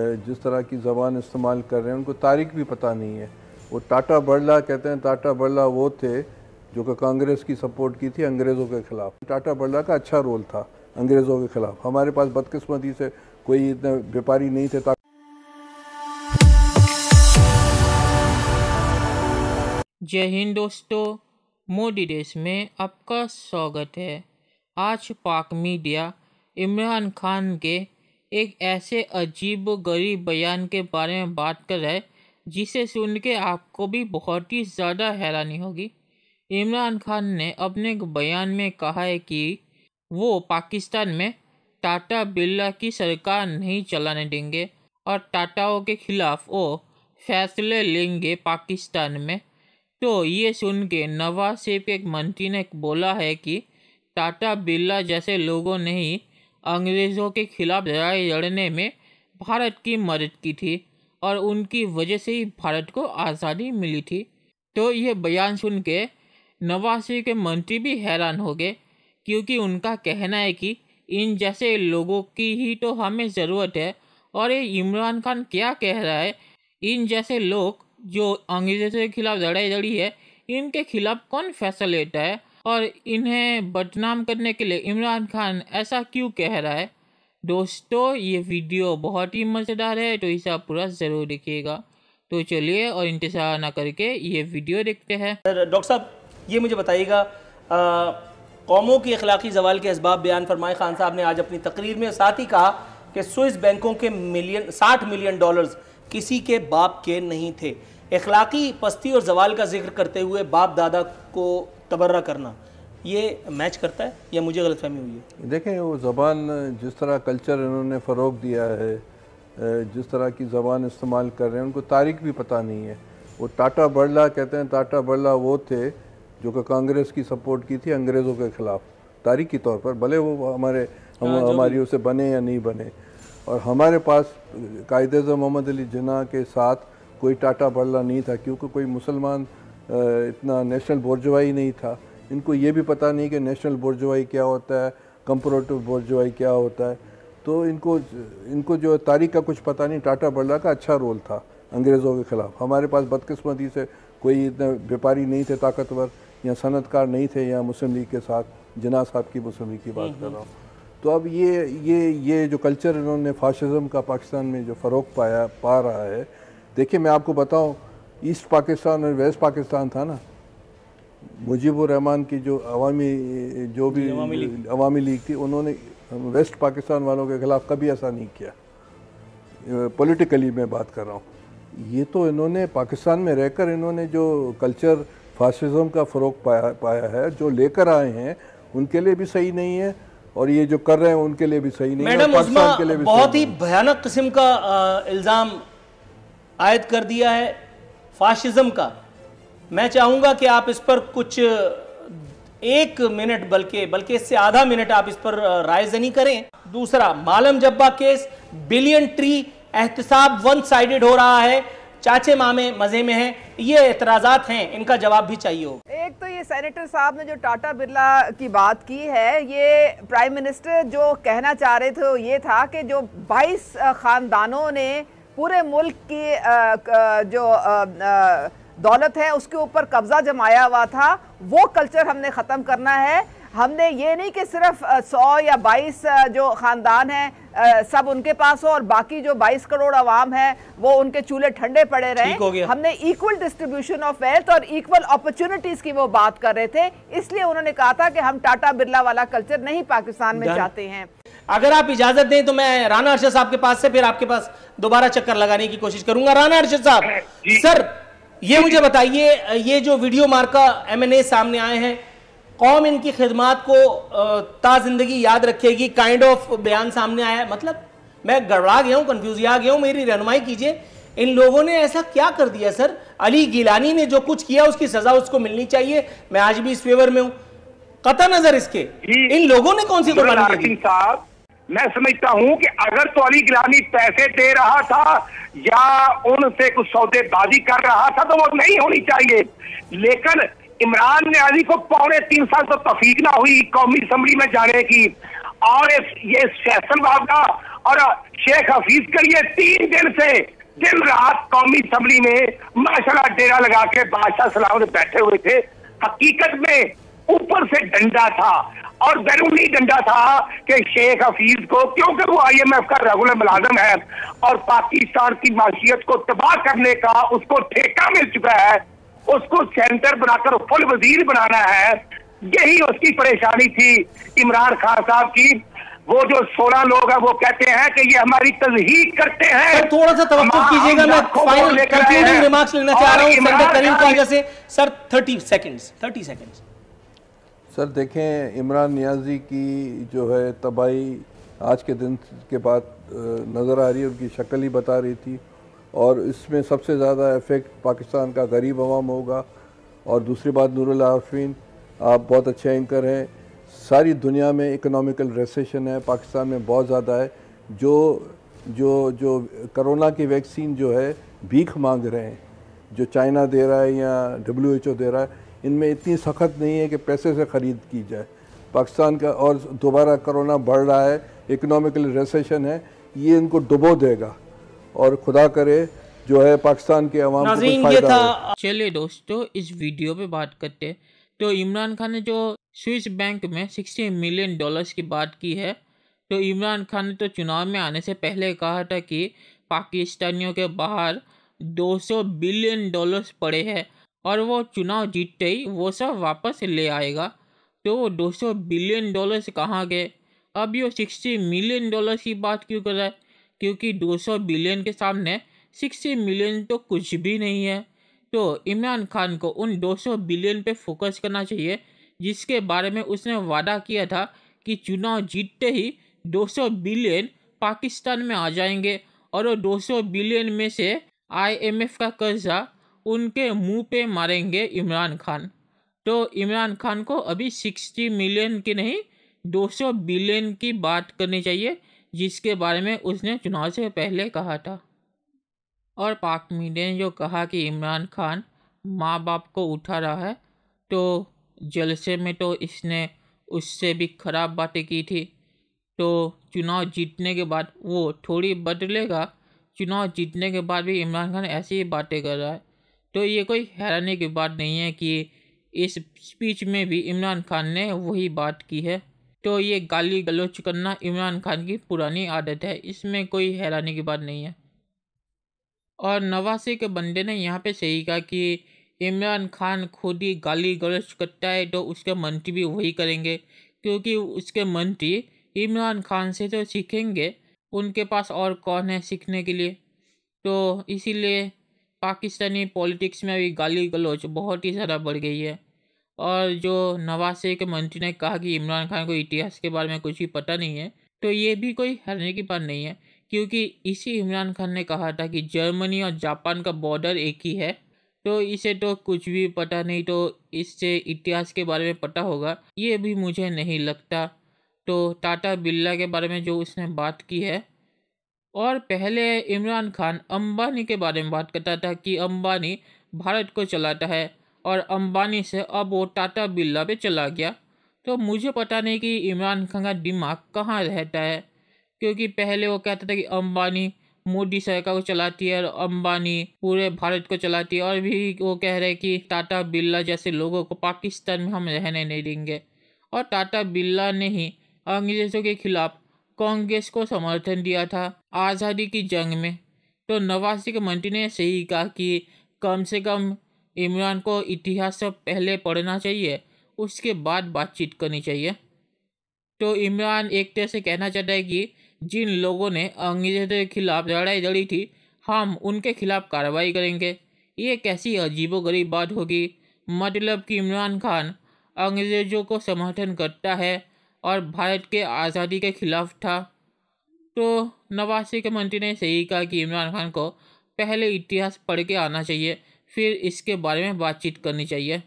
जिस तरह की ज़बान इस्तेमाल कर रहे हैं उनको तारीख भी पता नहीं है वो टाटा बड़ला कहते हैं टाटा बड़ला वो थे जो कि कांग्रेस की सपोर्ट की थी अंग्रेज़ों के ख़िलाफ़ टाटा बड़ला का अच्छा रोल था अंग्रेज़ों के ख़िलाफ़ हमारे पास बदकिस्मती से कोई इतने व्यापारी नहीं थे जय हिंद दोस्तों मोदी देश में आपका स्वागत है आज पाक मीडिया इमरान खान के एक ऐसे अजीब गरीब बयान के बारे में बात कर रहा है जिसे सुन के आपको भी बहुत ही ज़्यादा हैरानी होगी इमरान खान ने अपने बयान में कहा है कि वो पाकिस्तान में टाटा बिरला की सरकार नहीं चलाने देंगे और टाटाओं के खिलाफ वो फैसले लेंगे पाकिस्तान में तो ये सुन के नवाज शरीफ एक मंत्री ने बोला है कि टाटा बिरला जैसे लोगों ने ही अंग्रेज़ों के खिलाफ लड़ाई लड़ने में भारत की मदद की थी और उनकी वजह से ही भारत को आज़ादी मिली थी तो ये बयान सुन के नवासी के मंत्री भी हैरान हो गए क्योंकि उनका कहना है कि इन जैसे लोगों की ही तो हमें ज़रूरत है और ये इमरान खान क्या कह रहा है इन जैसे लोग जो अंग्रेज़ों के खिलाफ लड़ाई लड़ी है इनके खिलाफ कौन फैसला लेता है और इन्हें बदनाम करने के लिए इमरान खान ऐसा क्यों कह रहा है दोस्तों ये वीडियो बहुत ही मज़ेदार है तो इसे आप पूरा ज़रूर देखिएगा तो चलिए और इंतज़ार ना करके ये वीडियो देखते हैं डॉक्टर साहब ये मुझे बताइएगा कौमों के अखलाकी जवाल के इसबाब बयान फरमाए खान साहब ने आज अपनी तकरीर में साथ ही कहा कि स्विस बैंकों के मिलियन साठ मिलियन डॉलर्स किसी के बाप के नहीं थे अखलाकी पस्ती और जवाल का जिक्र करते हुए बाप दादा को तबर्रा करना ये मैच करता है या मुझे गलतफहमी हुई है देखें वो ज़बान जिस तरह कल्चर इन्होंने फ़रोग दिया है जिस तरह की ज़बान इस्तेमाल कर रहे हैं उनको तारीख भी पता नहीं है वो टाटा बड़ला कहते हैं टाटा बड़ला वो थे जो कि कांग्रेस की सपोर्ट की थी अंग्रेज़ों के ख़िलाफ तारीखी तौर पर भले वो हमारे हम हाँ, हमारी उसे बने या नहीं बने और हमारे पास कायद मोहम्मद अली जना के साथ कोई टाटा बड़ला नहीं था क्योंकि कोई मुसलमान इतना नेशनल बोर्जवाई नहीं था इनको ये भी पता नहीं कि नेशनल बोर्जवाई क्या होता है कंपरेटिव बोर्जवाई क्या होता है तो इनको इनको जो तारीख का कुछ पता नहीं टाटा बड़ला का अच्छा रोल था अंग्रेज़ों के ख़िलाफ़ हमारे पास बदकस्मती से कोई इतने व्यापारी नहीं थे ताकतवर या सनतकार नहीं थे या मुस्लिम लीग के साथ जना साहब की मुस्लिम लीग की बात हम्म, कर रहा हम्म। हूँ तो अब ये ये ये जो कल्चर इन्होंने फाशिज़म का पाकिस्तान में जो फ़रोग पाया पा रहा है देखिए मैं आपको बताऊँ ईस्ट पाकिस्तान और वेस्ट पाकिस्तान था ना मुजीबुररहमान की जो अवामी जो भी अवामी लीग थी उन्होंने वेस्ट पाकिस्तान वालों के खिलाफ कभी ऐसा नहीं किया पॉलिटिकली मैं बात कर रहा हूँ ये तो इन्होंने पाकिस्तान में रहकर इन्होंने जो कल्चर फासिजम का फ़रोग पाया पाया है जो लेकर आए हैं उनके लिए भी सही नहीं है और ये जो कर रहे हैं उनके लिए भी सही नहीं पाकिस्तान के लिए भी बहुत ही भयानक किस्म का इल्ज़ाम आयद कर दिया है फाशिज़म का मैं चाहूँगा कि आप इस पर कुछ एक मिनट बल्कि बल्कि इससे आधा मिनट आप इस पर रायजनी करें दूसरा Malam Jabba case billion tree एहतसाब वन साइडेड हो रहा है चाचे मामे मजे में हैं ये एतराजात हैं इनका जवाब भी चाहिए हो एक तो ये सेनेटर साहब ने जो टाटा बिरला की बात की है ये प्राइम मिनिस्टर जो कहना चाह रहे थे ये था कि जो 22 खानदानों ने पूरे मुल्क की जो दौलत है उसके ऊपर कब्जा जमाया हुआ था वो कल्चर हमने ख़त्म करना है हमने ये नहीं कि सिर्फ सौ या बाईस जो ख़ानदान हैं सब उनके पास हो और बाकी जो बाईस करोड़ अवाम है वो उनके चूल्हे ठंडे पड़े रहे हमने इक्वल डिस्ट्रीब्यूशन ऑफ वेल्थ और इक्वल अपॉर्चुनिटीज़ की वो बात कर रहे थे इसलिए उन्होंने कहा था कि हम टाटा बिरला वाला कल्चर नहीं पाकिस्तान में चाहते हैं अगर आप इजाजत दें तो मैं राणा अर्शद साहब के पास से फिर आपके पास दोबारा चक्कर लगाने की कोशिश करूंगा राणा अर्शद साहब सर ये मुझे बताइए ये जो वीडियो मार्का एमएनए सामने आए हैं कौम इनकी खिदमत को ता जिंदगी याद रखेगी काइंड ऑफ बयान सामने आया मतलब मैं गड़बड़ा गया हूँ आ गया हूँ मेरी रहनुमाई कीजिए इन लोगों ने ऐसा क्या कर दिया सर अली गिलानी ने जो कुछ किया उसकी सजा उसको मिलनी चाहिए मैं आज भी इस फेवर में हूँ कता नजर इसके इन लोगों ने कौन सी साहब मैं समझता हूं कि अगर तो अली गिलानी पैसे दे रहा था या उनसे कुछ सौदेबाजी कर रहा था तो वो नहीं होनी चाहिए लेकिन इमरान ने अली को पौने तीन साल तो तफीक ना हुई कौमी असम्बली में जाने की और ये फैसल साहब का और शेख हफीज का ये तीन दिन से दिन रात कौमी असम्बली में माशाला डेरा लगा के बादशाह सलाम बैठे हुए थे हकीकत में ऊपर से डंडा था और बैरूनी डंडा था कि शेख हफीज को क्योंकि वो आईएमएफ का रेगुलर मुलाजम है और पाकिस्तान की माशियत को तबाह करने का उसको ठेका मिल चुका है उसको सेंटर बनाकर फुल वजीर बनाना है यही उसकी परेशानी थी इमरान खान साहब की वो जो सोलह लोग हैं वो कहते हैं कि ये हमारी तजहीक करते हैं थोड़ा सा तवक्कुफ कीजिएगा मैं फाइनल कंक्लूडिंग रिमार्क्स लेना चाह रहा हूं sir thirty seconds thirty seconds sir देखें इमरान नियाजी की जो है तबाही आज के दिन के बाद नज़र आ रही है उनकी शक्ल ही बता रही थी और इसमें सबसे ज़्यादा इफ़ेक्ट पाकिस्तान का गरीब अवाम होगा और दूसरी बात नूरुल आरफीन आप बहुत अच्छे एंकर हैं सारी दुनिया में इकोनॉमिकल रेसेशन है पाकिस्तान में बहुत ज़्यादा है जो जो जो करोना की वैक्सीन जो है भीख मांग रहे हैं जो चाइना दे रहा है या डब्ल्यू दे रहा है इनमें इतनी सख्त नहीं है कि पैसे से ख़रीद की जाए पाकिस्तान का और दोबारा कोरोना बढ़ रहा है इकनॉमिकल रेसेशन है ये इनको डुबो देगा और खुदा करे जो है पाकिस्तान के अवाम चलिए दोस्तों इस वीडियो पे बात करते हैं तो इमरान खान ने जो स्विस बैंक में 60 मिलियन डॉलर्स की बात की है तो इमरान खान ने तो चुनाव में आने से पहले कहा था कि पाकिस्तानियों के बाहर 200 बिलियन डॉलर्स पड़े हैं और वो चुनाव जीतते ही वो सब वापस ले आएगा तो वो दो सौ बिलियन डॉलर्स कहाँ गए अब ये सिक्सटी मिलियन डॉलर्स की बात क्यों कर रहा है क्योंकि दो सौ बिलियन के सामने सिक्सटी मिलियन तो कुछ भी नहीं है तो इमरान खान को उन दो सौ बिलियन पे फोकस करना चाहिए जिसके बारे में उसने वादा किया था कि चुनाव जीतते ही दो सौ बिलियन पाकिस्तान में आ जाएंगे और वो 200 बिलियन में से आईएमएफ का कर्जा उनके मुंह पे मारेंगे इमरान खान तो इमरान खान को अभी सिक्सटी मिलियन की नहीं दो सौ बिलियन की बात करनी चाहिए जिसके बारे में उसने चुनाव से पहले कहा था और पाक मीडिया ने जो कहा कि इमरान खान माँ बाप को उठा रहा है तो जलसे में तो इसने उससे भी ख़राब बातें की थी तो चुनाव जीतने के बाद वो थोड़ी बदलेगा चुनाव जीतने के बाद भी इमरान खान ऐसी ही बातें कर रहा है तो ये कोई हैरानी की बात नहीं है कि इस स्पीच में भी इमरान खान ने वही बात की है तो ये गाली गलोच करना इमरान खान की पुरानी आदत है इसमें कोई हैरानी की बात नहीं है और नवासी के बंदे ने यहाँ पे सही कहा कि इमरान खान खुद ही गाली गलोच करता है तो उसके मंत्री भी वही करेंगे क्योंकि उसके मंत्री इमरान खान से तो सीखेंगे उनके पास और कौन है सीखने के लिए तो इसीलिए पाकिस्तानी पॉलिटिक्स में अभी गाली गलौच बहुत ही ज़्यादा बढ़ गई है और जो नवाज शरीफ के मंत्री ने कहा कि इमरान खान को इतिहास के बारे में कुछ भी पता नहीं है तो ये भी कोई हरने की बात नहीं है क्योंकि इसी इमरान खान ने कहा था कि जर्मनी और जापान का बॉर्डर एक ही है तो इसे तो कुछ भी पता नहीं तो इससे इतिहास के बारे में पता होगा ये भी मुझे नहीं लगता तो टाटा बिरला के बारे में जो उसने बात की है और पहले इमरान खान अंबानी के बारे में बात करता था कि अंबानी भारत को चलाता है और अंबानी से अब वो टाटा बिरला पे चला गया तो मुझे पता नहीं कि इमरान खान का दिमाग कहाँ रहता है क्योंकि पहले वो कहता था कि अंबानी मोदी सरकार को चलाती है और अंबानी पूरे भारत को चलाती है और भी वो कह रहे कि टाटा बिरला जैसे लोगों को पाकिस्तान में हम रहने नहीं देंगे और टाटा बिरला ने ही अंग्रेज़ों के खिलाफ कांग्रेस को समर्थन दिया था आज़ादी की जंग में तो नवासी के मंत्री ने सही कहा कि कम से कम इमरान को इतिहास से पहले पढ़ना चाहिए उसके बाद बातचीत करनी चाहिए तो इमरान एक तरह से कहना चाहता है कि जिन लोगों ने अंग्रेजों के खिलाफ लड़ाई लड़ी थी हम उनके खिलाफ कार्रवाई करेंगे ये कैसी अजीबोगरीब बात होगी मतलब कि इमरान खान अंग्रेज़ों को समर्थन करता है और भारत के आज़ादी के खिलाफ था तो नवाज़ के मंत्री ने सही कहा कि इमरान खान को पहले इतिहास पढ़ के आना चाहिए फिर इसके बारे में बातचीत करनी चाहिए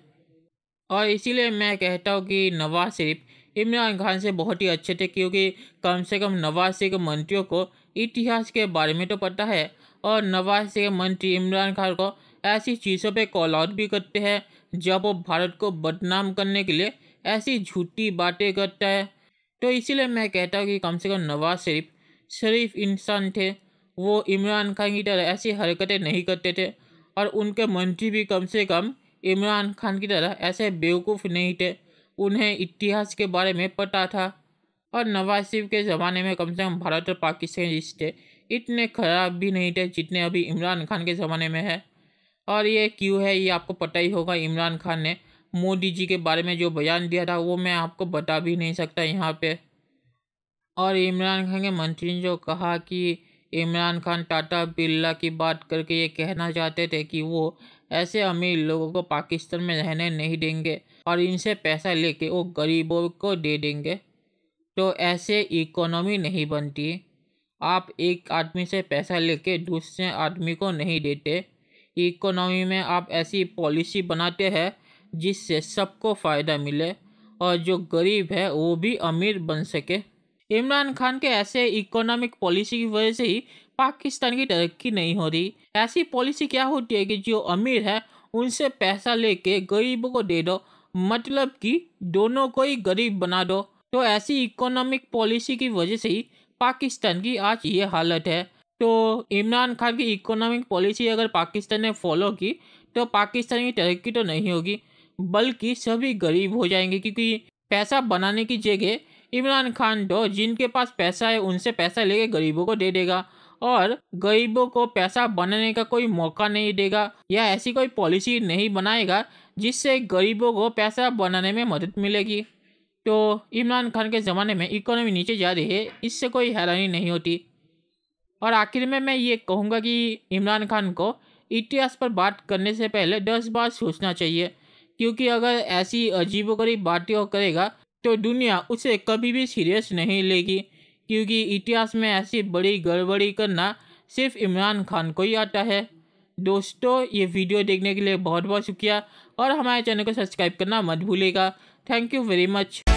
और इसीलिए मैं कहता हूँ कि नवाज शरीफ इमरान खान से बहुत ही अच्छे थे क्योंकि कम से कम नवाज शरीफ के मंत्रियों को इतिहास के बारे में तो पता है और नवाज शरीफ के मंत्री इमरान खान को ऐसी चीज़ों पे कॉल आउट भी करते हैं जब वो भारत को बदनाम करने के लिए ऐसी झूठी बातें करता है तो इसीलिए मैं कहता हूँ कि कम से कम नवाज शरीफ शरीफ इंसान थे वो इमरान खान की तरह ऐसी हरकतें नहीं करते थे और उनके मंत्री भी कम से कम इमरान खान की तरह ऐसे बेवकूफ़ नहीं थे उन्हें इतिहास के बारे में पता था और नवाज शरीफ के ज़माने में कम से कम भारत और पाकिस्तान रिश्ते इतने ख़राब भी नहीं थे जितने अभी इमरान खान के ज़माने में है और ये क्यों है ये आपको पता ही होगा इमरान खान ने मोदी जी के बारे में जो बयान दिया था वो मैं आपको बता भी नहीं सकता यहाँ पे और इमरान खान के मंत्री ने जो कहा कि इमरान खान टाटा बिरला की बात करके ये कहना चाहते थे कि वो ऐसे अमीर लोगों को पाकिस्तान में रहने नहीं देंगे और इनसे पैसा लेके वो गरीबों को दे देंगे तो ऐसे इकोनॉमी नहीं बनती आप एक आदमी से पैसा लेके दूसरे आदमी को नहीं देते इकोनॉमी में आप ऐसी पॉलिसी बनाते हैं जिससे सबको फ़ायदा मिले और जो गरीब है वो भी अमीर बन सके इमरान खान के ऐसे इकोनॉमिक पॉलिसी की वजह से ही पाकिस्तान की तरक्की नहीं हो रही ऐसी पॉलिसी क्या होती है कि जो अमीर है उनसे पैसा लेके गरीबों को दे दो मतलब कि दोनों को ही गरीब बना दो तो ऐसी इकोनॉमिक पॉलिसी की वजह से ही पाकिस्तान की आज ये हालत है तो इमरान खान की इकोनॉमिक पॉलिसी अगर पाकिस्तान ने फॉलो की तो पाकिस्तान की तरक्की तो नहीं होगी बल्कि सभी गरीब हो जाएंगे क्योंकि पैसा बनाने की जगह इमरान खान तो जिनके पास पैसा है उनसे पैसा लेके गरीबों को दे देगा और गरीबों को पैसा बनाने का कोई मौका नहीं देगा या ऐसी कोई पॉलिसी नहीं बनाएगा जिससे गरीबों को पैसा बनाने में मदद मिलेगी तो इमरान खान के ज़माने में इकोनॉमी नीचे जा रही है इससे कोई हैरानी नहीं होती और आखिर में मैं ये कहूँगा कि इमरान खान को इतिहास पर बात करने से पहले दस बार सोचना चाहिए क्योंकि अगर ऐसी अजीबोगरीब बातें करेगा तो दुनिया उसे कभी भी सीरियस नहीं लेगी क्योंकि इतिहास में ऐसी बड़ी गड़बड़ी करना सिर्फ इमरान खान को ही आता है दोस्तों ये वीडियो देखने के लिए बहुत बहुत शुक्रिया और हमारे चैनल को सब्सक्राइब करना मत भूलेगा थैंक यू वेरी मच